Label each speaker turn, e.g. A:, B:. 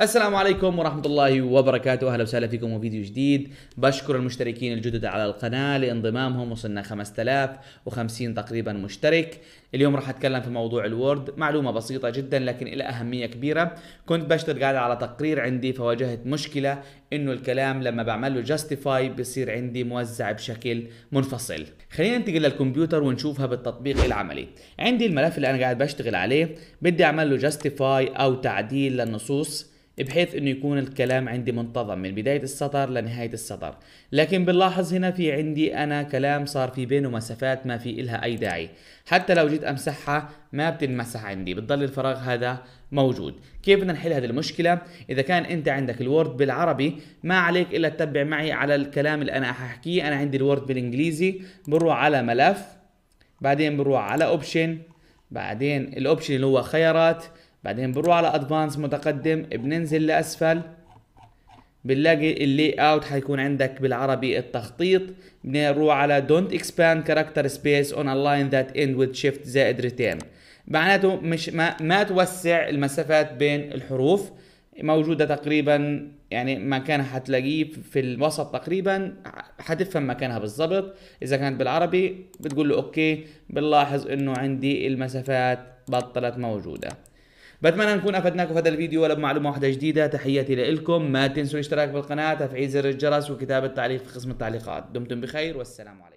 A: السلام عليكم ورحمة الله وبركاته أهلا وسهلا فيكم وفيديو جديد بشكر المشتركين الجدد على القناة لانضمامهم وصلنا 5050 تقريبا مشترك اليوم راح أتكلم في موضوع الوورد معلومة بسيطة جدا لكن إلى أهمية كبيرة كنت بشتغل قاعد على تقرير عندي فواجهت مشكلة إنه الكلام لما بعمل له جاستيفاي بصير عندي موزع بشكل منفصل خلينا ننتقل للكمبيوتر ونشوفها بالتطبيق العملي عندي الملف اللي أنا قاعد بشتغل عليه بدي أعمل له جاستيفاي أو تعديل للنصوص بحيث انه يكون الكلام عندي منتظم من بداية السطر لنهاية السطر لكن بنلاحظ هنا في عندي انا كلام صار في بينه مسافات ما في إلها اي داعي حتى لو جيت امسحها ما بتنمسح عندي بتضل الفراغ هذا موجود كيف بدنا نحل هذه المشكلة اذا كان انت عندك الوورد بالعربي ما عليك الا تتبع معي على الكلام اللي انا ححكيه انا عندي الوورد بالانجليزي بنروح على ملف بعدين بنروح على اوبشن بعدين الاوبشن اللي هو خيارات بعدين بروح على ادفانس متقدم بننزل لاسفل بنلاقي اللي اوت حيكون عندك بالعربي التخطيط بنروح على دونت expand كاركتر سبيس اون ا لاين ذات اند with شيفت زائد ريتيرن معناته مش ما, ما توسع المسافات بين الحروف موجوده تقريبا يعني مكانها حتلاقيه في الوسط تقريبا حتفهم مكانها بالظبط اذا كانت بالعربي بتقول له اوكي بنلاحظ انه عندي المسافات بطلت موجوده بتمنى نكون افدناكم في هذا الفيديو ولا بمعلومه واحده جديده تحياتي لكم ما تنسوا الاشتراك بالقناه تفعيل زر الجرس وكتابه تعليق في قسم التعليقات دمتم بخير والسلام عليكم